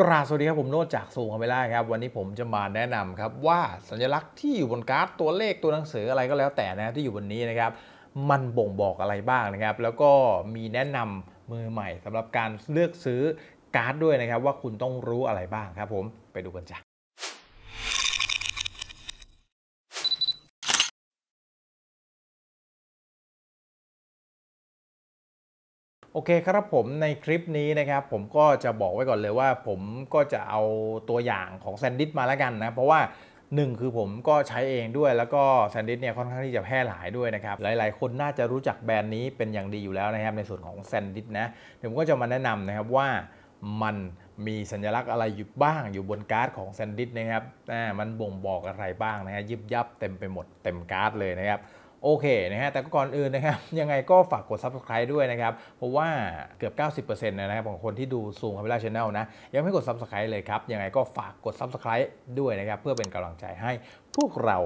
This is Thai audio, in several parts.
กราสวัสดี ครับผมโนดจากสูงเอาไปไล่ครับ วันนี้ผมจะมาแนะนำครับว่าสัญลักษณ์ที่อยู่บนการ์ด ตัวเลขตัวหนังสืออะไรก็แล้วแต่นะที่อยู่บนนี้นะครับ มันบ่งบอกอะไรบ้างนะครับแล้วก็มีแนะนำมือใหม่สำหรับการเลือกซื้อการ์ดด้วยนะครับว่าคุณต้องรู้อะไรบ้างครับผม ไปดูกันจ้ะโอเคครับผมในคลิปนี้นะครับผมก็จะบอกไว้ก่อนเลยว่าผมก็จะเอาตัวอย่างของแซนดิสมาแล้วกันนะเพราะว่าหนึ่งคือผมก็ใช้เองด้วยแล้วก็แซนดิสเนี่ยค่อนข้างที่จะแพร่หลายด้วยนะครับหลายๆ คนน่าจะรู้จักแบรนด์นี้เป็นอย่างดีอยู่แล้วนะครับ ในส่วนของแซนดิสนะเดี๋ยวผมก็จะมาแนะนำนะครับว่ามันมีสัญลักษณ์อะไรอยู่บ้าง อยู่บนการ์ดของแซนดิสนะครับมันบ่งบอกอะไรบ้างนะฮะยิบยับเต็มไปหมดเต็มการ์ดเลยนะครับโอเคนะฮะแต่ก่อนอื่นนะครับ ยังไงก็ฝากกด subscribe ด้วยนะครับ เพราะว่าเกือบ 90%นะครับของคนที่ดูซูงคาเมล่าชาแนลนะ ยังไม่กด subscribe เลยครับ ยังไงก็ฝากกด subscribe ด้วยนะครับ เพื่อเป็นกำลังใจให้พวกเรา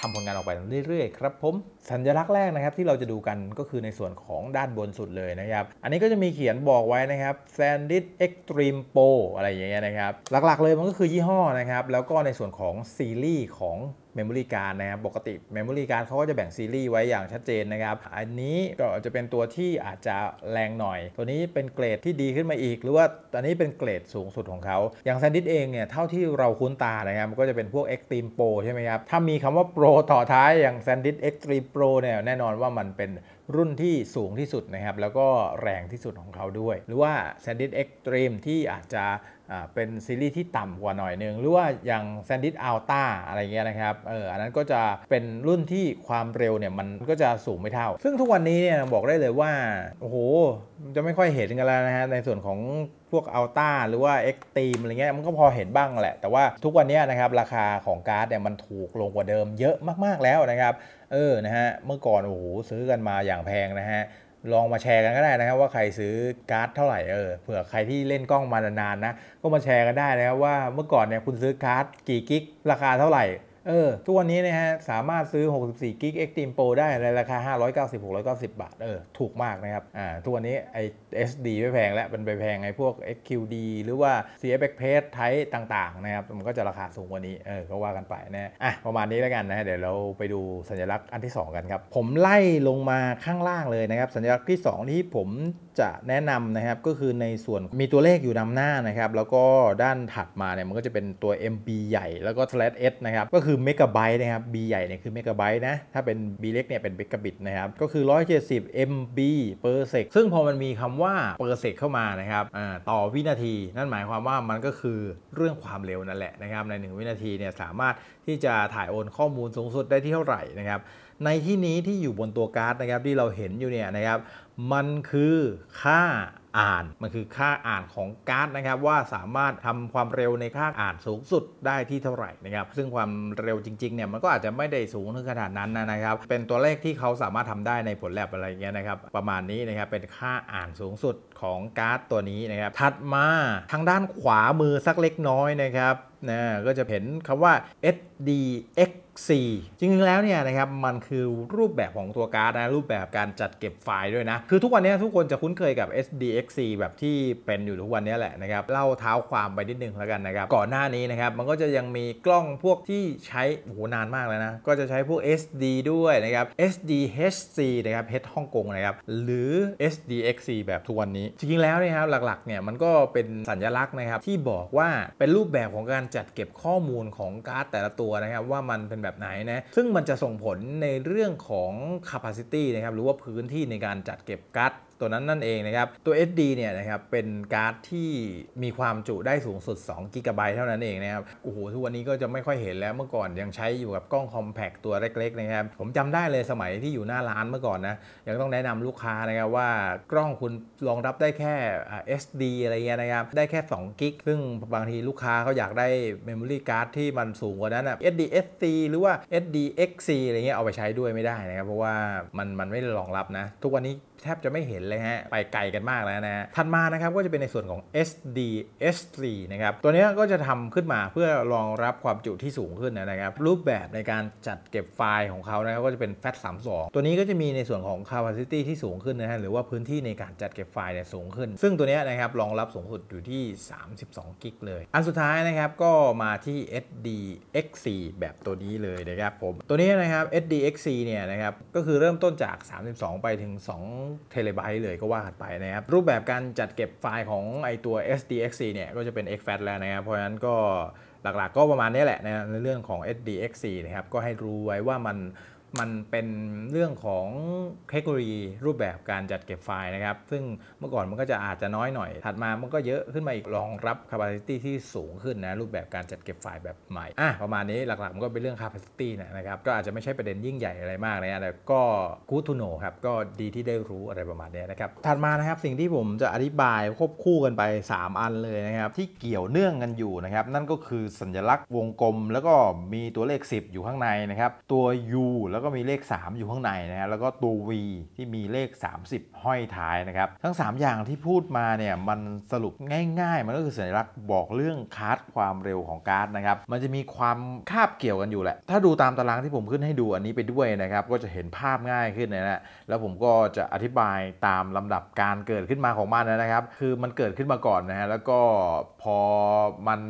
ทำผลงานออกไปเรื่อยๆครับผม สัญลักษณ์แรกนะครับที่เราจะดูกันก็คือในส่วนของด้านบนสุดเลยนะครับ อันนี้ก็จะมีเขียนบอกไว้นะครับ Sandit Extreme Pro อะไรอย่างเงี้ยนะครับ หลักๆเลยมันก็คือยี่ห้อนะครับ แล้วก็ในส่วนของซีรีส์ของม e ม o r y c การนะครับปกติม e ม o r y c การเขาก็จะแบ่งซีรีส์ไว้อย่างชัดเจนนะครับ อันนี้ก็จะเป็นตัวที่อาจจะแรงหน่อย ตัวนี้เป็นเกรดที่ดีขึ้นมาอีก หรือว่าอันนี้เป็นเกรดสูงสุดของเขา อย่างแซนดิสเองเนี่ย เท่าที่เราคุ้นตานะครับก็จะเป็นพวก Extreme Pro ใช่ไหมครับ ถ้ามีคำว่า Pro ต่อท้ายอย่างแซนดิสกซ์ตรีมโปรเนี่ย แน่นอนว่ามันเป็นรุ่นที่สูงที่สุดนะครับ แล้วก็แรงที่สุดของเขาด้วย หรือว่า Sandit Extreme ที่อาจจะเป็นซีรีส์ที่ต่ำกว่าหน่อยนึงหรือว่าอย่าง Sandit Alta อะไรเงี้ยนะครับ เออ อันนั้นก็จะเป็นรุ่นที่ความเร็วเนี่ยมันก็จะสูงไม่เท่า ซึ่งทุกวันนี้เนี่ยบอกได้เลยว่า โอ้โห จะไม่ค่อยเห็นกันแล้วนะฮะ ในส่วนของพวกอัลต้าหรือว่าเอ็กตีมอะไรเงี้ยมันก็พอเห็นบ้างแหละ แต่ว่าทุกวันนี้นะครับราคาของการ์ดเนี่ยมันถูกลงกว่าเดิมเยอะมากๆแล้วนะครับเออนะฮะเมื่อก่อนโอ้โหซื้อกันมาอย่างแพงนะฮะ ลองมาแชร์กันก็ได้นะครับว่าใครซื้อการ์ดเท่าไหร่เออเผื่อใครที่เล่นกล้องมานานๆนะก็มาแชร์กันได้นะครับว่าเมื่อก่อนเนี่ยคุณซื้อการ์ดกี่กิกราคาเท่าไหร่เออทุกวันนี้นะฮะสามารถซื้อ64 g b Extreme Pro ได้ในราคา 590 690 บาทเออถูกมากนะครับอ่าทุกวันนี้ไอ SD ไม่แพงแล้วเป็นไปแพงไอพวก XQD หรือว่า CF เ x p ก e s ส Type ต่างๆนะครับมันก็จะราคาสูงกว่านี้เออก็ว่ากันไปนะอ่ะประมาณนี้แล้วกันนะเดี๋ยวเราไปดูสัญลักษณ์อันที่ 2 กันครับ ผมไล่ลงมาข้างล่างเลยนะครับ สัญลักษณ์ที่ 2 ที่ผมจะแนะนำนะครับก็คือในส่วนมีตัวเลขอยู่นำหน้านะครับแล้วก็ด้านถัดมาเนี่ยมันก็จะเป็นตัว MB ใหญ่แล้วก็ s l a s s นะครับก็คือเมกะไบต์นะครับ B ใหญ่เนี่ยคือเมกะไบต์นะ ถ้าเป็น B เล็กเนี่ยเป็นเมกะบิตนะครับ ก็คือ 170 MB per sec ซึ่งพอมันมีคำว่า per sec เข้ามานะครับต่อวินาที นั่นหมายความว่ามันก็คือเรื่องความเร็วนั่นแหละนะครับ ใน1วินาทีเนี่ยสามารถที่จะถ่ายโอนข้อมูลสูงสุดได้ที่เท่าไหร่นะครับ ในที่นี้ที่อยู่บนตัวการ์ดนะครับที่เราเห็นอยู่เนี่ยนะครับ มันคือค่าอ่านมันคือค่าอ่านของการ์ดนะครับว่าสามารถทำความเร็วในค่าอ่านสูงสุดได้ที่เท่าไหร่นะครับซึ่งความเร็วจริงๆเนี่ยมันก็อาจจะไม่ได้สูงถึงขนาดนั้นนะครับเป็นตัวเลขที่เขาสามารถทำได้ในผลแลบอะไรเงี้ยนะครับประมาณนี้นะครับเป็นค่าอ่านสูงสุดของการ์ดตัวนี้นะครับถัดมาทางด้านขวามือสักเล็กน้อยนะครับนะก็จะเห็นคำว่า SDX C จริงๆแล้วเนี่ยนะครับ มันคือรูปแบบของตัวการ์ดนะรูปแบบการจัดเก็บไฟล์ด้วยนะคือทุกวันนี้ทุกคนจะคุ้นเคยกับ SDXC แบบที่เป็นอยู่ทุกวันนี้แหละนะครับเล่าเท้าความไปนิดนึงแล้วกันนะครับ ก่อนหน้านี้นะครับมันก็จะยังมีกล้องพวกที่ใช้โหนานมากแล้วนะก็จะใช้พวก SD ด้วยนะครับ SDHC นะครับเพชรฮ่องกงนะครับหรือ SDXC แบบทุกวันนี้จริงๆ แล้วนะครับ หลักๆ เนี่ยมันก็เป็นสัญลักษณ์นะครับ ที่บอกว่าเป็นรูปแบบของการจัดเก็บข้อมูลของการ์ดแต่ละตัวนะครับว่ามันเป็นแบบไหนนะซึ่งมันจะส่งผลในเรื่องของ capacity นะครับหรือว่าพื้นที่ในการจัดเก็บการ์ดตัวนั้นนั่นเองนะครับตัว SD เนี่ยนะครับเป็นการ์ดที่มีความจุได้สูงสุด2 g b เท่านั้นเองนะครับโอ้โหทุกวันนี้ก็จะไม่ค่อยเห็นแล้วเมื่อก่อนยังใช้อยู่กับกล้องคอมแพคตัวเล็กๆนะครับผมจำได้เลยสมัยที่อยู่หน้าร้านเมื่อก่อนนะยังต้องแนะนำลูกค้านะครับว่ากล้องคุณรองรับได้แค่ SD อะไรเงี้ยนะครับ ได้แค่2กิกซึ่งบางทีลูกค้าเขาอยากได้เมมโมรี่การ์ดที่มันสูงกว่านั้นอ่ะ SDSC หรือว่า SDXC อะไรเงี้ยเอาไปใช้ด้วยไม่ได้นะครับเพราะว่ามันมันไม่รองรับนะ ทุกวันนี้แทบจะไม่เห็นเลยฮะไปไกลกันมากแล้วนะฮะ ถัดมานะครับก็จะเป็นในส่วนของ SDS3 นะครับ ตัวนี้ก็จะทำขึ้นมาเพื่อรองรับความจุที่สูงขึ้นนะครับ รูปแบบในการจัดเก็บไฟล์ของเขานะครับก็จะเป็น FAT32 ตัวนี้ก็จะมีในส่วนของ capacity ที่สูงขึ้นนะฮะ หรือว่าพื้นที่ในการจัดเก็บไฟล์เนี่ยสูงขึ้น ซึ่งตัวนี้นะครับรองรับสูงสุดอยู่ที่32 กิกเลย อันสุดท้ายนะครับก็มาที่ SDX4 แบบตัวนี้เลยนะครับผม ตัวนี้นะครับ SDX4 เนี่ยนะครับก็คือเริ่มต้นจาก 32 ไปถึง2เทเลไบต์เลยก็ว่าไปนะครับ รูปแบบการจัดเก็บไฟล์ของไอตัว SDXC เนี่ย ก็จะเป็น XFAT แล้วนะครับ เพราะฉะนั้นก็หลักๆก็ประมาณนี้แหละนะในเรื่องของ SDXC นะครับ ก็ให้รู้ไว้ว่ามันมันเป็นเรื่องของเทคโนโลยีรูปแบบการจัดเก็บไฟล์นะครับซึ่งเมื่อก่อนมันก็จะอาจจะน้อยหน่อย ถัดมามันก็เยอะขึ้นมาอีกรองรับแคปซิตี้ที่สูงขึ้นนะรูปแบบการจัดเก็บไฟล์แบบใหม่อ่ะประมาณนี้หลักๆมันก็เป็นเรื่องแคปซิตี้นะครับ ก็อาจจะไม่ใช่ประเด็นยิ่งใหญ่อะไรมากนะแต่ก็กู๊ดทูโน่ครับก็ดีที่ได้รู้อะไรประมาณนี้นะครับถัดมานะครับสิ่งที่ผมจะอธิบายควบคู่กันไป 3 อันเลยนะครับ ที่เกี่ยวเนื่องกันอยู่นะครับนั่นก็คือสัญลักษณ์วงกลม แล้วก็มีตัวเลข 10 อยู่ข้างในนะครับตัว U แล้วล้วก็มีเลข 3 อยู่ข้างในนะฮะแล้วก็ตัว V ที่มีเลข 30 ห้อยท้ายนะครับทั้ง 3 อย่างที่พูดมาเนี่ยมันสรุปง่าย ๆ มันก็คือสัญลักษณ์บอกเรื่องคาร์ดความเร็วของการ์ดนะครับมันจะมีความคาบเกี่ยวกันอยู่แหละถ้าดูตามตารางที่ผมขึ้นให้ดูอันนี้ไปด้วยนะครับก็จะเห็นภาพง่ายขึ้นนะฮะแล้วผมก็จะอธิบายตามลำดับการเกิดขึ้นมาของมันนะครับคือมันเกิดขึ้นมาก่อนนะฮะแล้วก็พอมัน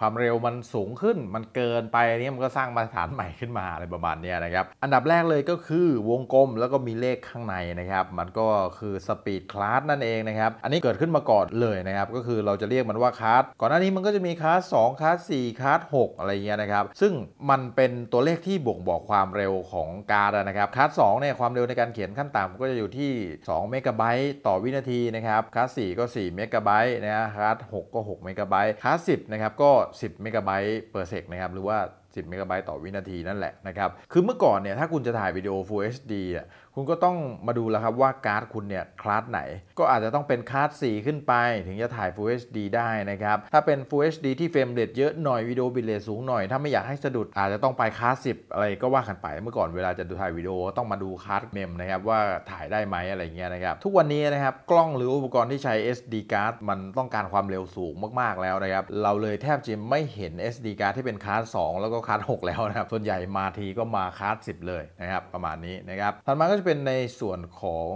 ความเร็วมันสูงขึ้น มันเกินไปอันนี้มันก็สร้างมาตรฐานใหม่ขึ้นมาอะไรประมาณนี้นะครับอันดับแรกเลยก็คือวงกลมแล้วก็มีเลขข้างในนะครับมันก็คือสปีดคลาสนั่นเองนะครับอันนี้เกิดขึ้นมาก่อนเลยนะครับก็คือเราจะเรียกมันว่าคลาสก่อนหน้านี้มันก็จะมีคลาส2คลาส4คลาส6อะไรเงี้ยนะครับซึ่งมันเป็นตัวเลขที่บ่งบอกความเร็วของการนะครับคลาส2เนี่ยความเร็วในการเขียนขั้นต่ำก็จะอยู่ที่2เมกะไบต์ต่อวินาทีนะครับคลาส4ก็4เมกะไบต์นะคลาส6ก็6เมกะไบต์คลาส10นะครับก็ 10เมกะไบต์เปอร์เซกนะครับหรือว่า10เมกะไบต์ต่อวินาทีนั่นแหละนะครับ คือเมื่อก่อนเนี่ยถ้าคุณจะถ่ายวิดีโอ Full HD อ่ะคุณก็ต้องมาดูแล้วครับว่าการ์ดคุณเนี่ยคลาสไหนก็อาจจะต้องเป็นคลาส4ขึ้นไป ถึงจะถ่าย Full HD ได้นะครับถ้าเป็น Full HD ที่เฟรมเรทเยอะหน่อยวิดีโอบิตเรทสูงหน่อยถ้าไม่อยากให้สะดุดอาจจะต้องไปคลาส10 อะไรก็ว่ากันไปเมื่อก่อนเวลาจะดูถ่ายวิดีโอต้องมาดูคลาสเมมนะครับว่าถ่ายได้ไหมอะไรเงี้ยนะครับทุกวันนี้นะครับกล้องหรืออุปกรณ์ที่ใช้ SD card มันต้องการความเร็วสูงมาก ๆแล้วนะครับเราเลยแทบจะไม่เห็น SD card ที่เป็นคลาส 2 แล้วก็คลาส 6 แล้วนะครับส่วนใหญ่มาทีก็มาคลาส10 เลยนะครับประมาณนี้นะครับถัดมาก็จะะเป็นในส่วนของ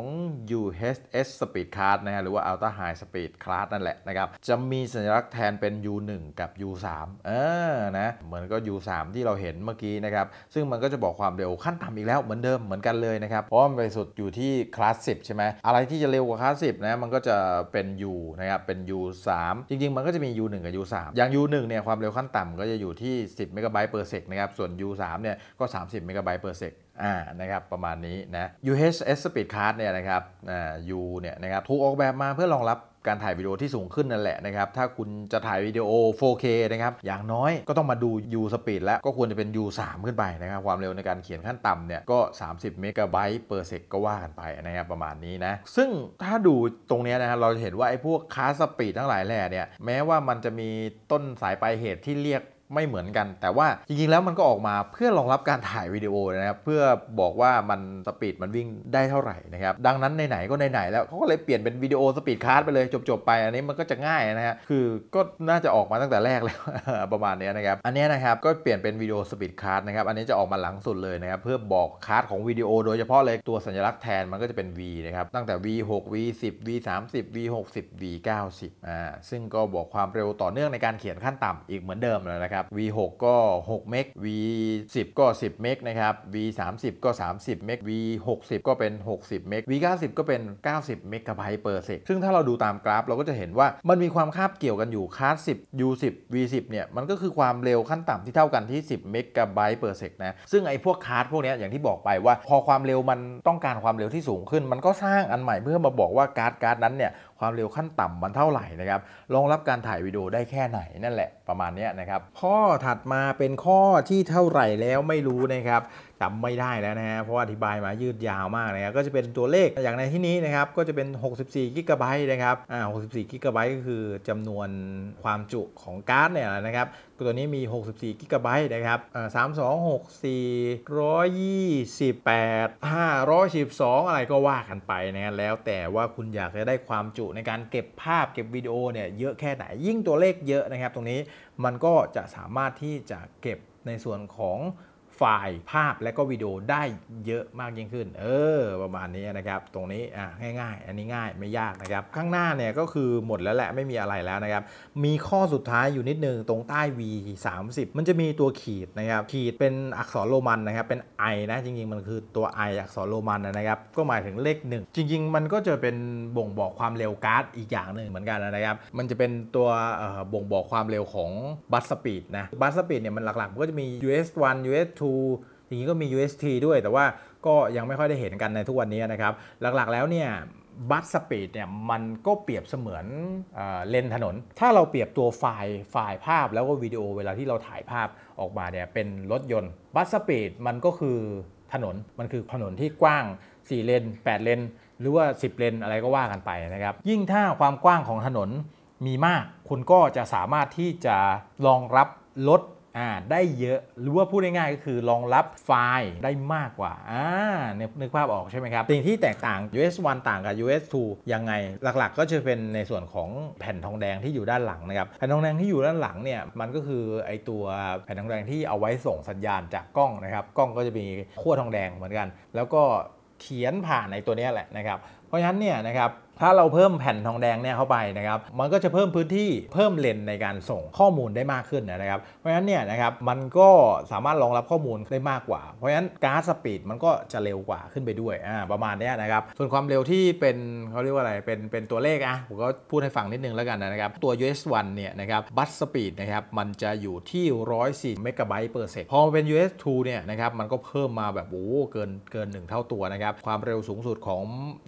UHS Speed Card นะฮะ หรือว่า Ultra High Speed Class นั่นแหละนะครับ จะมีสัญลักษณ์แทนเป็น U1 กับ U3 เออ นะ เหมือนก็ U3 ที่เราเห็นเมื่อกี้นะครับ ซึ่งมันก็จะบอกความเร็วขั้นต่ำอีกแล้ว เหมือนเดิมเหมือนกันเลยนะครับเพราะมันไปสุดอยู่ที่คลาสสิบใช่ไหม อะไรที่จะเร็วกว่าคลาสสิบนะมันก็จะเป็น U นะครับ เป็น U3 จริงๆ มันก็จะมี U1 กับ U3 อย่าง U1 เนี่ย ความเร็วขั้นต่ำก็จะอยู่ที่ 10 m b p s นะครับ ส่วน U3 เนี่ย ก็ 30 m b p s อ่า นะครับ ประมาณนี้นะ UHS Speed Card เนี่ยนะครับ อ่า U เนี่ยนะครับ ถูกออกแบบมาเพื่อรองรับการถ่ายวิดีโอที่สูงขึ้นนั่นแหละนะครับ ถ้าคุณจะถ่ายวิดีโอ 4K นะครับ อย่างน้อยก็ต้องมาดู U Speed แล้ว ก็ควรจะเป็น U 3ขึ้นไปนะครับ ความเร็วในการเขียนขั้นต่ำเนี่ย ก็ 30เมกะไบต์เปอร์เซกก็ว่ากันไปนะครับ ประมาณนี้นะ ซึ่งถ้าดูตรงนี้นะครับเราจะเห็นว่าไอ้พวกคาสปีดทั้งหลายแหล่เนี่ย แม้ว่ามันจะมีต้นสายปลายเหตุที่เรียกไม่เหมือนกัน แต่ว่าจริงๆ แล้วมันก็ออกมาเพื่อรองรับการถ่ายวิดีโอนะครับเพื่อบอกว่ามันสปีดมันวิ่งได้เท่าไหร่นะครับดังนั้นไหนๆก็ไหนๆแล้วเขาก็เลยเปลี่ยนเป็นวิดีโอสปีดคาร์ดไปเลยจบๆไปอันนี้มันก็จะง่ายนะฮะคือก็น่าจะออกมาตั้งแต่แรกแล้วประมาณนี้นะครับอันนี้นะครับก็เปลี่ยนเป็นวิดีโอสปีดคาร์ดนะครับอันนี้จะออกมาหลังสุดเลยนะครับเพื่อบอกคาร์ดของวิดีโอโดยเฉพาะเลยตัวสัญลักษณ์แทนมันก็จะเป็น V นะครับตั้งแต่ V 6 V 10 V 30 V 60 V 90อ่าซึ่งก็บอกความเร็วต่อเนื่องในการเขียนขั้นต่าอีกเหมือนเดิมเลยนะครับับ V6 ก็ 6 เมก V10 ก็ 10 เมกนะครับ V30 ก็ 30 เมก V60 ก็เป็น 60 เมก V90 ก็เป็น 90 เมกะไบต์เปอร์เซกซึ่งถ้าเราดูตามกราฟเราก็จะเห็นว่า มันมีความคาบเกี่ยวกันอยู่คาส10 U10 V10 เนี่ยมันก็คือความเร็วขั้นต่ำที่เท่ากันที่ 10 เมกะไบต์เปอร์เซกนะ ซึ่งไอ้พวกคาสพวกนี้อย่างที่บอกไปว่าพอความเร็วมันต้องการความเร็วที่สูงขึ้น มันก็สร้างอันใหม่เพื่อมาบอกว่าการ์ดการ์ดนั้นเนี่ยความเร็วขั้นต่ำมันเท่าไหร่นะครับ รองรับการถ่ายวิดีโอได้แค่ไหนนั่นแหละประมาณนี้นะครับ ข้อถัดมาเป็นข้อที่เท่าไหร่แล้วไม่รู้นะครับจำไม่ได้แล้วนะฮะ เพราะอธิบายมายืดยาวมากนะครับก็จะเป็นตัวเลข อย่างในที่นี้นะครับ ก็จะเป็น64กิกะไบต์นะครับอ่า64กิกะไบต์ก็คือจำนวนความจุของการ์ดเนี่ยนะครับ ตัวนี้มี64กิกะไบต์นะครับอ่าสามสองหกสี่ร้อยยี่สิบแปดห้าร้อยสิบสองอะไรก็ว่ากันไปนะะแล้วแต่ว่าคุณอยากจะได้ความจุในการเก็บภาพเก็บวิดีโอเนี่ยเยอะแค่ไหน ยิ่งตัวเลขเยอะนะครับ ตรงนี้มันก็จะสามารถที่จะเก็บในส่วนของไฟล์ภาพและก็วิดีโอได้เยอะมากยิ่งขึ้น เออประมาณนี้นะครับ ตรงนี้อ่ะง่ายๆอันนี้ง่ายไม่ยากนะครับข้างหน้าเนี่ยก็คือหมดแล้วแหละไม่มีอะไรแล้วนะครับมีข้อสุดท้ายอยู่นิดนึงตรงใต้ V 30มันจะมีตัวขีดนะครับขีดเป็นอักษรโรมันนะครับเป็น I นะจริงๆมันคือตัว I อักษรโรมันนะครับก็หมายถึงเลข 1 จริง ๆ มันก็จะเป็นบ่งบอกความเร็วการ์ดอีกอย่างหนึ่งเหมือนกันนะครับมันจะเป็นตัวบ่งบอกความเร็วของบัสสปีดนะบัสสปีดเนี่ยมันหลักๆ ก็จะมี US 1 US 2อย่างนี้ก็มี UST ด้วยแต่ว่าก็ยังไม่ค่อยได้เห็นกันในทุกวันนี้นะครับ หลักๆแล้วเนี่ยบัสสปีดเนี่ยมันก็เปรียบเสมือนเอเลนถนน ถ้าเราเปรียบตัวไฟล์ไฟล์ภาพแล้วก็วิดีโอเวลาที่เราถ่ายภาพออกมาเนี่ยเป็นรถยนต์บัสสปีดมันก็คือถนนมันคือถนนที่กว้าง 4 เลน 8 เลน หรือว่า 10 เลนอะไรก็ว่ากันไปนะครับ ยิ่งถ้าความกว้างของถนนมีมากคุณก็จะสามารถที่จะรองรับรถได้เยอะ หรือว่าพูดง่ายๆก็คือรองรับไฟล์ได้มากกว่า อ่านึกภาพออกใช่ไหมครับ สิ่งที่แตกต่าง US 1ต่างกับ US 2ยังไง หลักๆ ก็จะเป็นในส่วนของแผ่นทองแดงที่อยู่ด้านหลังนะครับ แผ่นทองแดงที่อยู่ด้านหลังเนี่ย มันก็คือไอตัวแผ่นทองแดงที่เอาไว้ส่งสัญญาณจากกล้องนะครับ กล้องก็จะมีขั้วทองแดงเหมือนกัน แล้วก็เขียนผ่านในตัวนี้แหละนะครับ เพราะฉะนั้นเนี่ยนะครับถ้าเราเพิ่มแผ่นทองแดงเนี่ยเข้าไปนะครับ มันก็จะเพิ่มพื้นที่เพิ่มเลนในการส่งข้อมูลได้มากขึ้นนะครับ เพราะฉะนั้นเนี่ยนะครับ มันก็สามารถรองรับข้อมูลได้มากกว่า เพราะฉะนั้นการ์ดสปีดมันก็จะเร็วกว่าขึ้นไปด้วย อ่า ประมาณนี้นะครับ ส่วนความเร็วที่เป็นเขาเรียกว่าอะไร เป็นเป็นตัวเลขอ่ะ ผมก็พูดให้ฟังนิดนึงแล้วกันนะครับ ตัว US1 เนี่ยนะครับบัสสปีดนะครับ มันจะอยู่ที่104เมกะไบต์เปอร์เซกพอเป็น US2 เนี่ยนะครับ มันก็เพิ่มมาแบบโอ้เกินเกินงเท่าตัวนะครับความเร็วสูงสุดของ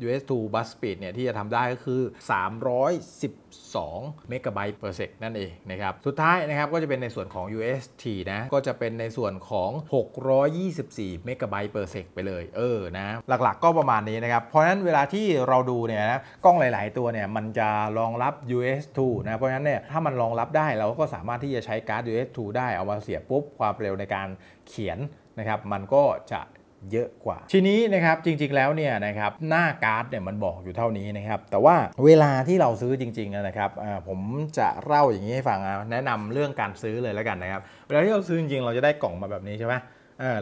US2 บัสปีดเนี่ยที่จะทำได้ก็คือ312เมกะไบต์ per sec นั่นเองนะครับ สุดท้ายนะครับก็จะเป็นในส่วนของ UST นะ ก็จะเป็นในส่วนของ624เมกะไบต์ per sec ไปเลย เออ นะ หลักๆ ก็ประมาณนี้นะครับ เพราะฉะนั้นเวลาที่เราดูเนี่ยนะ กล้องหลาย ๆ ตัวเนี่ย มันจะรองรับ US2 นะ เพราะฉะนั้นเนี่ย ถ้ามันรองรับได้เราก็สามารถที่จะใช้การ์ด US2 ได้ เอามาเสียบปุ๊บ ความเร็วในการเขียนนะครับ มันก็จะเยอะกว่าทีนี้นะครับจริงๆแล้วเนี่ยนะครับหน้าการ์ดเนี่ยมันบอกอยู่เท่านี้นะครับแต่ว่าเวลาที่เราซื้อจริงๆนะครับผมจะเล่าอย่างนี้ให้ฟัง แนะนำเรื่องการซื้อเลยแล้วกันนะครับเวลาที่เราซื้อจริงๆเราจะได้กล่องมาแบบนี้ใช่ไหม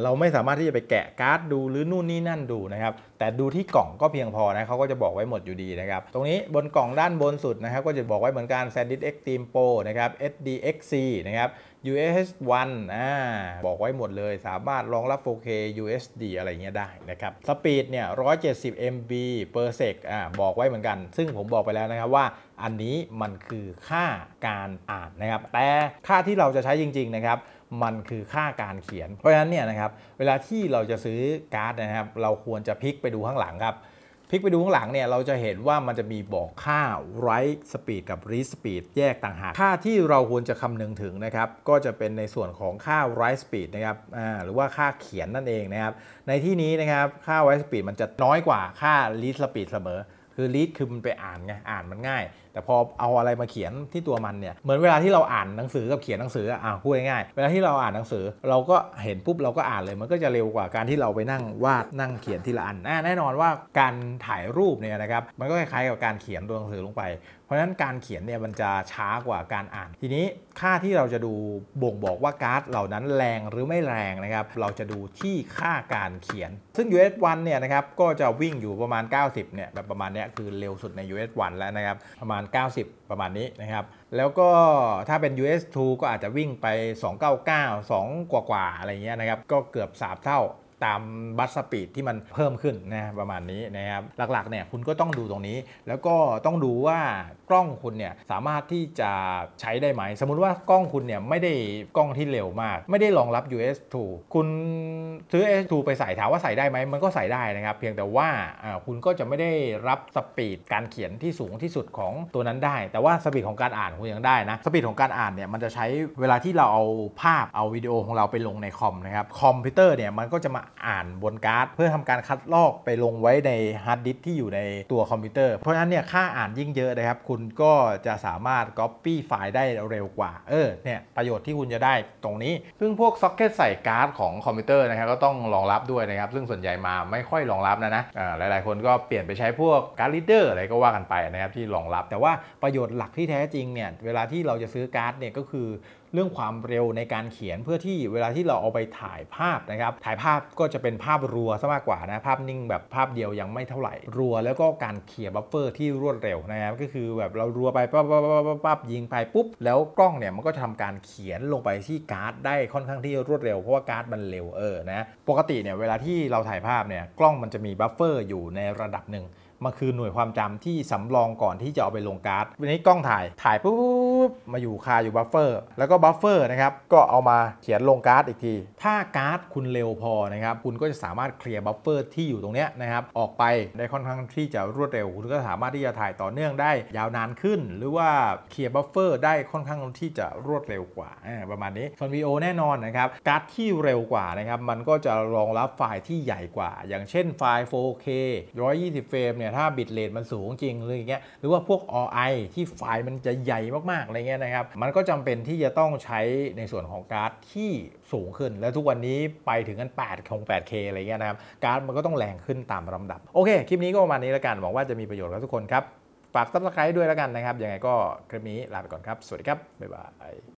เราไม่สามารถที่จะไปแกะการ์ดดูหรือนู่นนี่นั่นดูนะครับ แต่ดูที่กล่องก็เพียงพอนะเขาก็จะบอกไว้หมดอยู่ดีนะครับ ตรงนี้บนกล่องด้านบนสุดนะครับก็จะบอกไว้เหมือนกัน SanDisk e x t r e m Pro นะครับ SDXC นะครับ UHS1 อ่าบอกไว้หมดเลยสามารถรองรับ 4K USD อะไรเงี้ยได้นะครับสปีดเนี่ย 170 MB per sec อ่าบอกไว้เหมือนกัน ซึ่งผมบอกไปแล้วนะครับว่าอันนี้มันคือค่าการอ่านนะครับแต่ค่าที่เราจะใช้จริงๆนะครับมันคือค่าการเขียน เพราะฉะนั้นเนี่ยนะครับเวลาที่เราจะซื้อการ์ดนะครับ เราควรจะพลิกไปดูข้างหลังครับพลิกไปดูข้างหลังเนี่ยเราจะเห็นว่ามันจะมีบอกค่า write speed กับ read speed แยกต่างหาก ค่าที่เราควรจะคำนึงถึงนะครับก็จะเป็นในส่วนของค่า write speed นะครับหรือว่าค่าเขียนนั่นเองนะครับในที่นี้นะครับค่า write speed มันจะน้อยกว่าค่า read speed เสมอ คือ read คือมันไปอ่านไงอ่านมันง่ายแต่พอเอาอะไรมาเขียนที่ตัวมันเนี่ยเหมือนเวลาที่เราอ่านหนังสือ กับเขียนหนังสืออ่ะพูดง่ายๆเวลาที่เราอ่านหนังสือ เราก็เห็นปุ๊บเราก็อ่านเลยมันก็จะเร็วกว่าการที่เราไปนั่งวาดนั่งเขียนทีละอันแน่นอนว่าการถ่ายรูปเนี่ยนะครับมันก็คล้ายๆกับการเขียนตัวหนังสือลงไป เพราะฉะนั้นการเขียนเนี่ยมันจะช้ากว่าการอ่าน ทีนี้ค่าที่เราจะดูบ่งบอกว่าการ์ดเหล่านั้นแรงหรือไม่แรงนะครับเราจะดูที่ค่าการเขียน ซึ่ง US1 เนี่ยนะครับก็จะวิ่งอยู่ประมาณ 90เนี่ยแบบประมาณเนี้ยคือเร็วสุดใน US1 แล้วนะครับประมาณ90ประมาณนี้นะครับ แล้วก็ถ้าเป็น US2 ก็อาจจะวิ่งไป 299 2 กว่ากว่าอะไรเงี้ยนะครับ ก็เกือบสามเท่าตามบัสสปีดที่มันเพิ่มขึ้นนะประมาณนี้นะครับหลักๆเนี่ยคุณก็ต้องดูตรงนี้แล้วก็ต้องดูว่ากล้องคุณเนี่ยสามารถที่จะใช้ได้ไหม สมมุติว่ากล้องคุณเนี่ยไม่ได้กล้องที่เร็วมาก ไม่ได้รองรับ US2 คุณซื้อ S2 ไปใส่ถามว่าใส่ได้ไหม มันก็ใส่ได้นะครับเพียงแต่ว่าคุณก็จะไม่ได้รับสปีดการเขียนที่สูงที่สุดของตัวนั้นได้ แต่ว่าสปีดของการอ่านคุณยังได้นะสปีดของการอ่านเนี่ยมันจะใช้เวลาที่เราเอาภาพเอาวิดีโอของเราไปลงในคอมนะครับคอมพิวเตอร์เนี่ยมันก็จะมาอ่านบนการ์ด เพื่อทำการคัดลอกไปลงไว้ในฮาร์ดดิสที่อยู่ในตัวคอมพิวเตอร์เพราะฉะนั้นเนี่ยค่าอ่านยิ่งเยอะนะครับคุณก็จะสามารถก๊อปปี้ไฟล์ได้เร็วกว่าเออเนี่ยประโยชน์ที่คุณจะได้ตรงนี้ ซึ่งพวกซ็อกเก็ตใส่การ์ดของคอมพิวเตอร์นะครับก็ต้องรองรับด้วยนะครับซึ่งส่วนใหญ่มาไม่ค่อยรองรับนะนะหลาย ๆ คนก็เปลี่ยนไปใช้พวกการ์ดรีดเดอร์อะไรก็ว่ากันไปนะครับที่รองรับแต่ว่าประโยชน์หลักที่แท้จริงเนี่ยเวลาที่เราจะซื้อการ์ดเนี่ยก็คือเรื่องความเร็วในการเขียนเพื่อที่เวลาที่เราเอาไปถ่ายภาพนะครับถ่ายภาพก็จะเป็นภาพรัวซะมากกว่านะภาพนิ่งแบบภาพเดียวยังไม่เท่าไหร่ รัวแล้วก็การเขียนบัฟเฟอร์ที่รวดเร็วนะครับก็คือแบบเรารัวไปปั๊บปั๊บปั๊บปั๊บยิงไปปุ๊บแล้วกล้องเนี่ยมันก็ทำการเขียนลงไปที่การ์ด ได้ค่อนข้างที่รวดเร็วเพราะว่าการ์ดมันเร็วเออนะปกติเนี่ยเวลาที่เราถ่ายภาพเนี่ยกล้องมันจะมีบัฟเฟอร์อยู่ในระดับหนึ่งมาคือหน่วยความจำที่สำรองก่อนที่จะเอาไปลงการ์ดวันนี้กล้องถ่ายถ่ายปุ๊บมาอยู่คาอยู่บัฟเฟอร์แล้วก็บัฟเฟอร์นะครับก็เอามาเขียนลงการ์ดอีกที ถ้าการ์ดคุณเร็วพอนะครับคุณก็จะสามารถเคลียร์บัฟเฟอร์ที่อยู่ตรงเนี้ยนะครับออกไปได้ค่อนข้างที่จะรวดเร็วคุณก็สามารถที่จะถ่ายต่อเนื่องได้ยาวนานขึ้น หรือว่าเคลียร์บัฟเฟอร์ได้ค่อนข้างที่จะรวดเร็วกว่าประมาณนี้ส่วนวีโอแน่นอนนะครับการ์ดที่เร็วกว่านะครับมันก็จะรองรับไฟล์ที่ใหญ่กว่า อย่างเช่นไฟล์ 4K 120 เฟรมเนี่ยเนี่ยถ้าบิตเรทมันสูงจริง หรืออย่างเงี้ยหรือว่าพวกไ i ที่ไฟล์มันจะใหญ่มากๆอะไรเงี้ยนะครับ มันก็จำเป็นที่จะต้องใช้ในส่วนของการ์ดที่สูงขึ้น และทุกวันนี้ไปถึงกัน8ของ 8K อะไรเงี้ยนะครับการ์ดมันก็ต้องแรงขึ้นตามลำดับ โอเคคลิปนี้ก็ประมาณนี้แล้วกัน หวังว่าจะมีประโยชน์กับทุกคนครับ ฝากซับสไครต์ด้วยแล้วกันนะครับ ยังไงก็คลิปนี้ลาไปก่อนครับสวัสดีครับบ๊ายบาย